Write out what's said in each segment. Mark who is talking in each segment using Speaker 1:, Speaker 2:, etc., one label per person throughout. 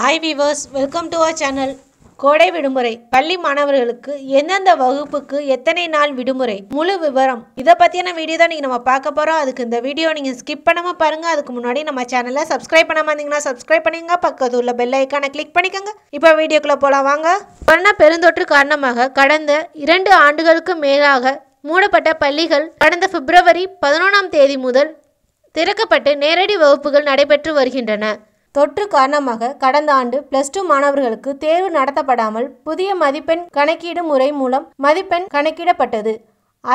Speaker 1: hi viewers welcome to our channel கோடை விடுமுறை பள்ளி மாணவர்களுக்கு எந்தெந்த வகுப்புக்கு எத்தனை நாள் விடுமுறை முழு விவரம் இதை பற்றியான வீடியோ தான் நீங்கள் நம்ம பார்க்க போகிறோம் அதுக்கு இந்த வீடியோ நீங்கள் ஸ்கிப் பண்ணாமல் பாருங்கள் அதுக்கு முன்னாடி நம்ம சேனலை சப்ஸ்கிரைப் பண்ணாமல் இருந்தீங்கன்னா சப்ஸ்கிரைப் பண்ணிங்க பக்கத்து உள்ள பெல் ஐக்கானை கிளிக் பண்ணிக்கோங்க இப்போ வீடியோக்குள்ளே போகலாம் வாங்க கொரோனா பெருந்தொற்று காரணமாக கடந்த இரண்டு ஆண்டுகளுக்கு மேலாக மூடப்பட்ட பள்ளிகள் கடந்த பிப்ரவரி பதினொன்றாம் தேதி முதல் திறக்கப்பட்டு நேரடி வகுப்புகள் நடைபெற்று வருகின்றன தொற்று காரணமாக கடந்த ஆண்டு பிளஸ் டூ மாணவர்களுக்கு தேர்வு நடத்தப்படாமல் புதிய மதிப்பெண் கணக்கீடு முறை மூலம் மதிப்பெண் கணக்கிடப்பட்டது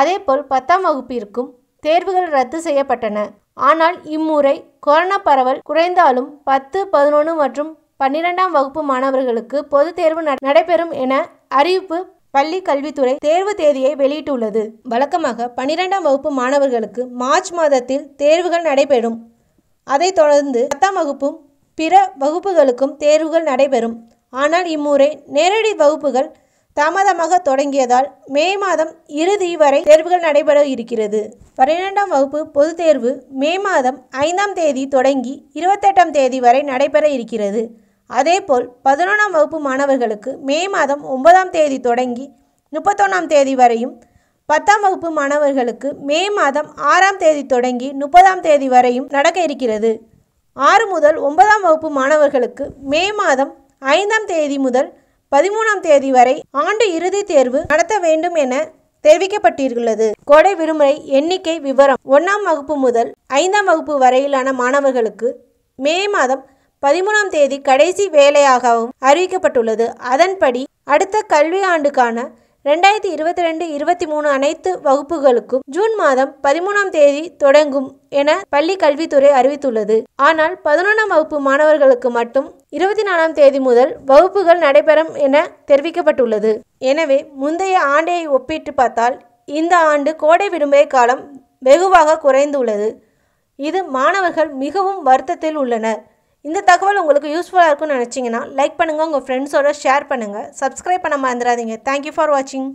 Speaker 1: அதேபோல் பத்தாம் வகுப்பிற்கும் தேர்வுகள் ரத்து செய்யப்பட்டன ஆனால் இம்முறை கொரோனா பரவல் குறைந்தாலும் பத்து பதினொன்று மற்றும் பன்னிரெண்டாம் வகுப்பு மாணவர்களுக்கு பொது தேர்வு நடைபெறும் என அறிவிப்பு பள்ளி கல்வித்துறை தேர்வு தேதியை வெளியிட்டுள்ளது வழக்கமாக பன்னிரெண்டாம் வகுப்பு மாணவர்களுக்கு மார்ச் மாதத்தில் தேர்வுகள் நடைபெறும் அதைத் தொடர்ந்து பத்தாம் வகுப்பும் பிற வகுப்புகளுக்கும் தேர்வுகள் நடைபெறும் ஆனால் இம்முறை நேரடி வகுப்புகள் தாமதமாக தொடங்கியதால் மே மாதம் இறுதி வரை தேர்வுகள் நடைபெற இருக்கிறது பன்னிரெண்டாம் வகுப்பு பொது தேர்வு மே மாதம் ஐந்தாம் தேதி தொடங்கி இருபத்தெட்டாம் தேதி வரை நடைபெற இருக்கிறது அதேபோல் பதினொன்றாம் வகுப்பு மாணவர்களுக்கு மே மாதம் ஒன்பதாம் தேதி தொடங்கி முப்பத்தொன்னாம் தேதி வரையும் பத்தாம் வகுப்பு மாணவர்களுக்கு மே மாதம் ஆறாம் தேதி தொடங்கி முப்பதாம் தேதி வரையும் நடக்க இருக்கிறது ஆறு முதல் ஒன்பதாம் வகுப்பு மாணவர்களுக்கு மே மாதம் ஐந்தாம் தேதி முதல் பதிமூணாம் தேதி வரை ஆண்டு இறுதி தேர்வு நடத்த வேண்டும் என தெரிவிக்கப்பட்டிருக்கிறது கோடை விடுமுறை எண்ணிக்கை விவரம் ஒன்றாம் வகுப்பு முதல் ஐந்தாம் வகுப்பு வரையிலான மாணவர்களுக்கு மே மாதம் பதிமூணாம் தேதி கடைசி வேலையாகவும் அறிவிக்கப்பட்டுள்ளது அதன்படி அடுத்த கல்வி ஆண்டுக்கான ரெண்டாயிரத்தி இருபத்தி ரெண்டு இருபத்தி மூணு அனைத்து வகுப்புகளுக்கும் ஜூன் மாதம் பதிமூணாம் தேதி தொடங்கும் என பள்ளி கல்வித்துறை அறிவித்துள்ளது ஆனால் பதினொன்றாம் வகுப்பு மாணவர்களுக்கு மட்டும் இருபத்தி நாலாம் தேதி முதல் வகுப்புகள் நடைபெறும் என தெரிவிக்கப்பட்டுள்ளது எனவே முந்தைய ஆண்டையை ஒப்பிட்டு பார்த்தால் இந்த ஆண்டு கோடை விடுமுறை காலம் வெகுவாக குறைந்துள்ளது இது மாணவர்கள் மிகவும் வருத்தத்தில் உள்ளனர் இந்த தகவல் உங்களுக்கு யூஸ்ஃபுல்லாக இருக்கும்னு நினச்சிங்கன்னா லைக் பண்ணுங்கள் உங்கள் ஃப்ரெண்ட்ஸோட ஷேர் பண்ணுங்கள் சப்ஸ்கிரைப் பண்ண மறந்துடாதீங்க தேங்க்யூ ஃபார் வாட்சிங்